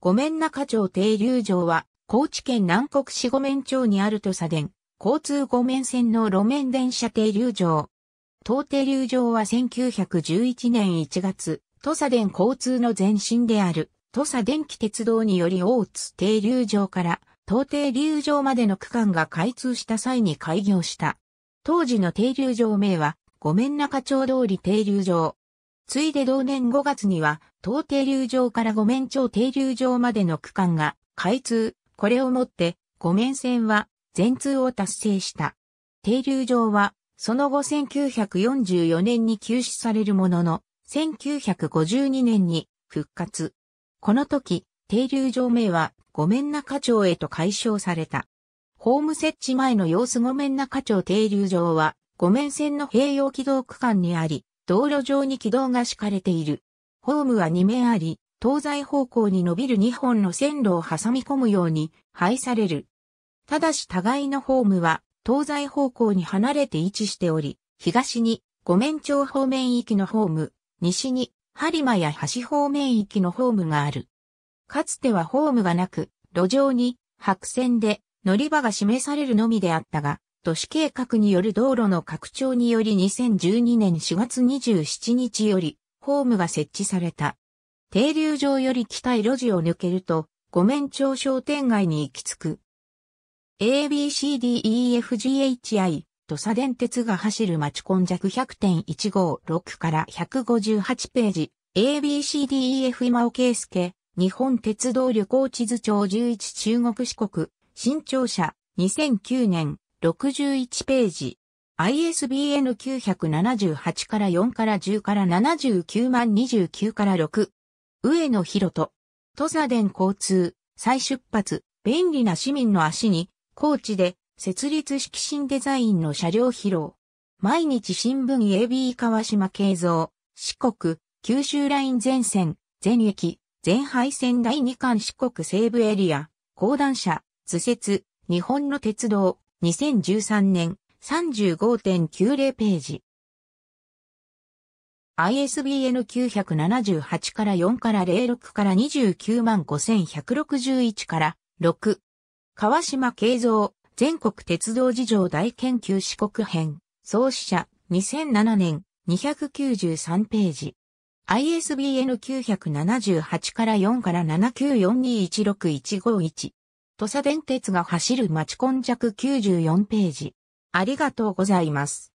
御免中町停留場は、高知県南国市御免町にある土佐電、交通御免線の路面電車停留場。当停留場は1911年1月、土佐電交通の前身である、土佐電気鉄道により大津停留場から、当停留場までの区間が開通した際に開業した。当時の停留場名は、御免中町通り停留場。ついで同年5月には、東停留場から五面町停留場までの区間が開通。これをもって、五面線は全通を達成した。停留場は、その後1944年に休止されるものの、1952年に復活。この時、停留場名は五面中町へと改称された。ホーム設置前の様子五面中町停留場は、五面線の併用軌道区間にあり、道路上に軌道が敷かれている。ホームは2面あり、東西方向に伸びる2本の線路を挟み込むように配される。ただし互いのホームは東西方向に離れて位置しており、東に五面町方面域のホーム、西に播磨や橋方面域のホームがある。かつてはホームがなく、路上に白線で乗り場が示されるのみであったが、都市計画による道路の拡張により2012年4月27日より、ホームが設置された。停留場より北へ路地を抜けると、五面町商店街に行き着く。ABCDEFGHI 土佐電鉄が走る町根弱100.156から158ページ ABCDEF 今尾圭介日本鉄道旅行地図帳11中国四国新庁舎2009年61ページ。ISBN 978から4から10から79万29から6。上野博人。土佐伝交通、再出発、便利な市民の足に、高知で、設立式新デザインの車両披露。毎日新聞 AB 川島慶三、四国、九州ライン全線、全駅、全廃線第2巻四国西部エリア、高段車、図説、日本の鉄道、2013年35.90ページ。ISBN 978から4から06から29 5161から6。川島慶三、全国鉄道事情大研究四国編、創始者、2007年、293ページ。ISBN 978から4から7 9 4 2 1 6 1 5 1土佐電鉄が走る街根弱94ページ。ありがとうございます。